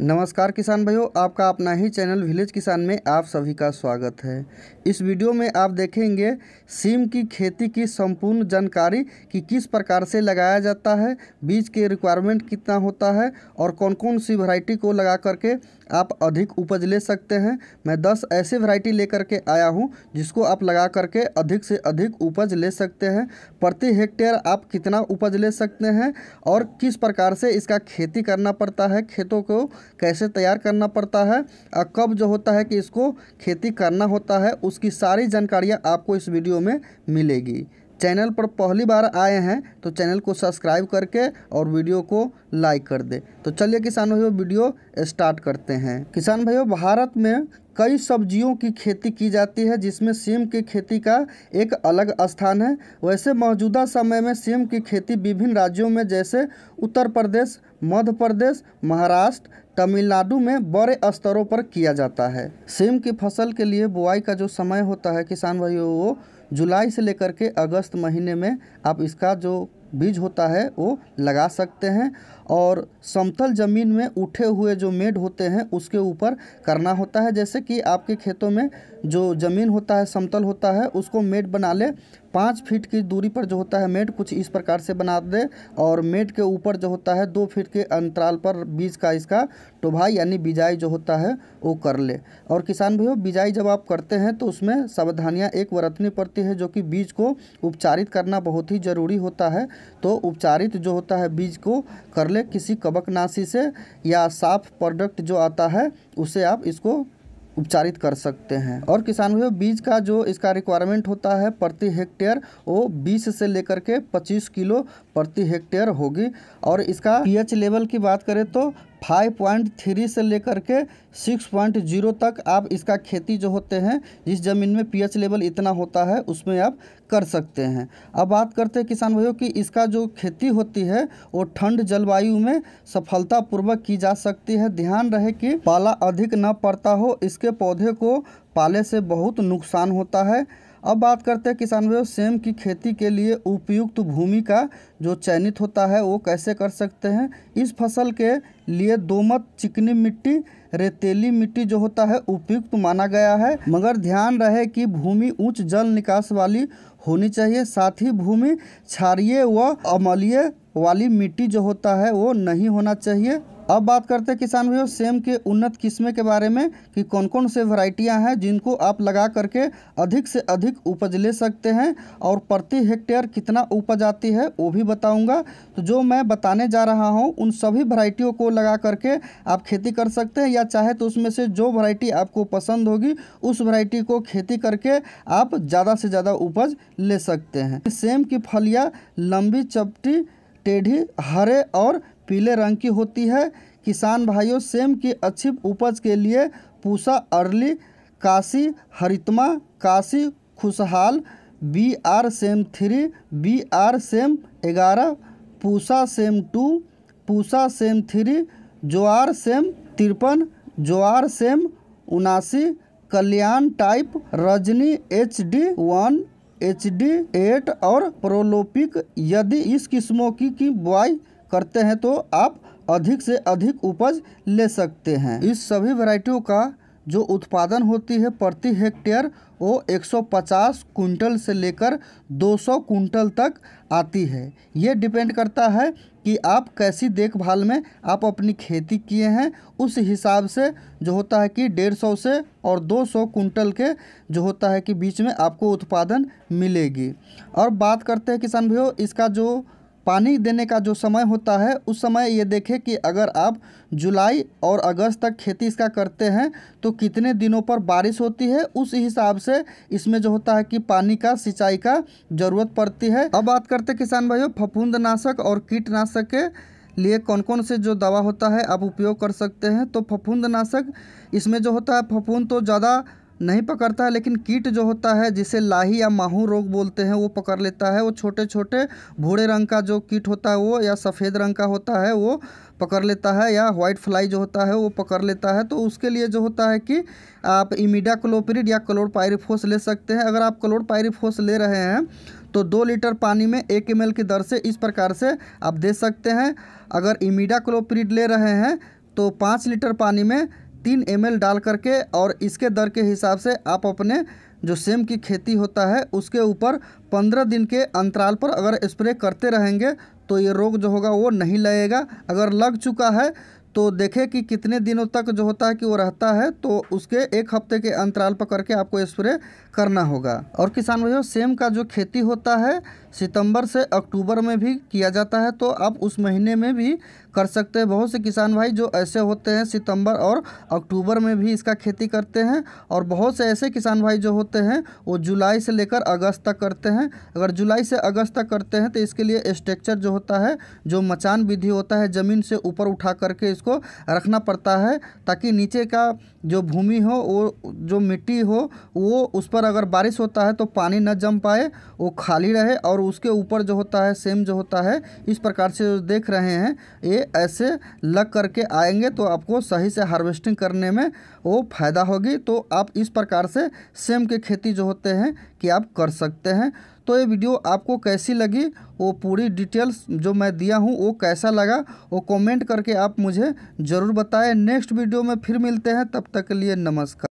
नमस्कार किसान भाइयों आपका अपना ही चैनल विलेज किसान में आप सभी का स्वागत है इस वीडियो में आप देखेंगे सीम की खेती की संपूर्ण जानकारी कि किस प्रकार से लगाया जाता है बीज के रिक्वायरमेंट कितना होता है और कौन कौन सी वैरायटी को लगा करके आप अधिक उपज ले सकते हैं मैं 10 ऐसे वैरायटी लेकर के आया हूँ जिसको आप लगा करके अधिक से अधिक उपज ले सकते हैं प्रति हेक्टेयर आप कितना उपज ले सकते हैं और किस प्रकार से इसका खेती करना पड़ता है खेतों को कैसे तैयार करना पड़ता है और कब जो होता है कि इसको खेती करना होता है उसकी सारी जानकारियाँ आपको इस वीडियो में मिलेगी चैनल पर पहली बार आए हैं तो चैनल को सब्सक्राइब करके और वीडियो को लाइक कर दे तो चलिए किसान भाइयों वीडियो स्टार्ट करते हैं किसान भाइयों भारत में कई सब्जियों की खेती की जाती है जिसमें सेम की खेती का एक अलग स्थान है वैसे मौजूदा समय में सेम की खेती विभिन्न राज्यों में जैसे उत्तर प्रदेश मध्य प्रदेश महाराष्ट्र तमिलनाडु में बड़े स्तरों पर किया जाता है सेम की फसल के लिए बुआई का जो समय होता है किसान भाइयों वो जुलाई से लेकर के अगस्त महीने में आप इसका जो बीज होता है वो लगा सकते हैं और समतल ज़मीन में उठे हुए जो मेड होते हैं उसके ऊपर करना होता है जैसे कि आपके खेतों में जो ज़मीन होता है समतल होता है उसको मेड बना ले पाँच फीट की दूरी पर जो होता है मेड कुछ इस प्रकार से बना दे और मेड के ऊपर जो होता है दो फीट के अंतराल पर बीज का इसका टोभाई तो यानी बिजाई जो होता है वो कर ले और किसान भाइयों बिजाई जब आप करते हैं तो उसमें सावधानियाँ एक बरतनी पड़ती है जो कि बीज को उपचारित करना बहुत ही ज़रूरी होता है तो उपचारित जो होता है बीज को कर ले किसी कबकनाशी से या साफ प्रोडक्ट जो आता है उसे आप इसको उपचारित कर सकते हैं और किसान भाइयों बीज का जो इसका रिक्वायरमेंट होता है प्रति हेक्टेयर वो 20 से लेकर के 25 किलो प्रति हेक्टेयर होगी और इसका पीएच लेवल की बात करें तो फाइव पॉइंट थ्री से लेकर के सिक्स पॉइंट जीरो तक आप इसका खेती जो होते हैं जिस ज़मीन में पीएच लेवल इतना होता है उसमें आप कर सकते हैं अब बात करते हैं किसान भाइयों कि इसका जो खेती होती है वो ठंड जलवायु में सफलतापूर्वक की जा सकती है ध्यान रहे कि पाला अधिक न पड़ता हो इसके पौधे को पाले से बहुत नुकसान होता है अब बात करते हैं किसान भाइयों सेम की खेती के लिए उपयुक्त भूमि का जो चयनित होता है वो कैसे कर सकते हैं इस फसल के लिए दोमत चिकनी मिट्टी रेतीली मिट्टी जो होता है उपयुक्त माना गया है मगर ध्यान रहे कि भूमि उच्च जल निकास वाली होनी चाहिए साथ ही भूमि क्षारीय व अमलीय वाली मिट्टी जो होता है वो नहीं होना चाहिए अब बात करते हैं किसान भैया सेम के उन्नत किस्में के बारे में कि कौन कौन से वैरायटियां हैं जिनको आप लगा करके अधिक से अधिक उपज ले सकते हैं और प्रति हेक्टेयर कितना उपज आती है वो भी बताऊंगा तो जो मैं बताने जा रहा हूं उन सभी वैरायटियों को लगा करके आप खेती कर सकते हैं या चाहे तो उसमें से जो वैरायटी आपको पसंद होगी उस वैरायटी को खेती करके आप ज़्यादा से ज़्यादा उपज ले सकते हैं सेम की फलियाँ लंबी चपटी टेढ़ी हरे और पीले रंग की होती है किसान भाइयों सेम की अच्छी उपज के लिए Pusa early Kashi Haritma Kashi Khushhal B R सेम थ्री बी आर सेम ग्यारह पूसा सेम टू पूसा सेम थ्री ज्वार सेम तिरपन ज्वार सेम उनासी Kalyan type Rajni H D one H D eight और प्रोलोपिक यदि इस किस्मों की, की बुआई करते हैं तो आप अधिक से अधिक उपज ले सकते हैं इस सभी वैरायटियों का जो उत्पादन होती है प्रति हेक्टेयर वो 150 कुंटल से लेकर 200 कुंटल तक आती है ये डिपेंड करता है कि आप कैसी देखभाल में आप अपनी खेती किए हैं उस हिसाब से जो होता है कि 150 से और 200 कुंटल के जो होता है कि बीच में आपको उत्पादन मिलेगी और बात करते हैं किसान भाइयों इसका जो पानी देने का जो समय होता है उस समय ये देखें कि अगर आप जुलाई और अगस्त तक खेती इसका करते हैं तो कितने दिनों पर बारिश होती है उस हिसाब से इसमें जो होता है कि पानी का सिंचाई का ज़रूरत पड़ती है अब बात करते किसान भाइयों नाशक और कीटनाशक के लिए कौन कौन से जो दवा होता है आप उपयोग कर सकते हैं तो नाशक इसमें जो होता है फफूंद तो ज़्यादा नहीं पकड़ता है लेकिन कीट जो होता है जिसे लाही या माहू रोग बोलते हैं वो पकड़ लेता है वो छोटे छोटे भूरे रंग का जो कीट होता है वो या सफ़ेद रंग का होता है वो पकड़ लेता है या व्हाइट फ्लाई जो होता है वो पकड़ लेता है तो उसके लिए जो होता है कि आप इमिडा क्लोपरिड या पायरिफोस ले सकते हैं अगर आप क्लोर पायरिफोस ले रहे हैं तो दो लीटर पानी में एक एम की दर से इस प्रकार से आप दे सकते हैं अगर इमिडा क्लोपरिड ले रहे हैं तो पाँच लीटर पानी में तीन एम डाल करके और इसके दर के हिसाब से आप अपने जो सेम की खेती होता है उसके ऊपर पंद्रह दिन के अंतराल पर अगर स्प्रे करते रहेंगे तो ये रोग जो होगा वो नहीं लगेगा अगर लग चुका है तो देखें कि कितने दिनों तक जो होता है कि वो रहता है तो उसके एक हफ्ते के अंतराल पर करके आपको स्प्रे करना होगा और किसान भाइयों सेम का जो खेती होता है सितंबर से अक्टूबर में भी किया जाता है तो आप उस महीने में भी कर सकते हैं बहुत से किसान भाई जो ऐसे होते हैं सितंबर और अक्टूबर में भी इसका खेती करते हैं और बहुत से ऐसे किसान भाई जो होते हैं वो जुलाई से लेकर अगस्त तक करते हैं अगर जुलाई से अगस्त तक करते हैं तो इसके लिए स्ट्रक्चर जो होता है जो मचान विधि होता है ज़मीन से ऊपर उठा करके इसको रखना पड़ता है ताकि नीचे का जो भूमि हो वो जो मिट्टी हो वो उस पर अगर बारिश होता है तो पानी न जम पाए वो खाली रहे और उसके ऊपर जो होता है सेम जो होता है इस प्रकार से जो देख रहे हैं ये ऐसे लग करके आएंगे तो आपको सही से हार्वेस्टिंग करने में वो फ़ायदा होगी तो आप इस प्रकार से सेम के खेती जो होते हैं कि आप कर सकते हैं तो ये वीडियो आपको कैसी लगी वो पूरी डिटेल्स जो मैं दिया हूँ वो कैसा लगा वो कमेंट करके आप मुझे ज़रूर बताएं नेक्स्ट वीडियो में फिर मिलते हैं तब तक के लिए नमस्कार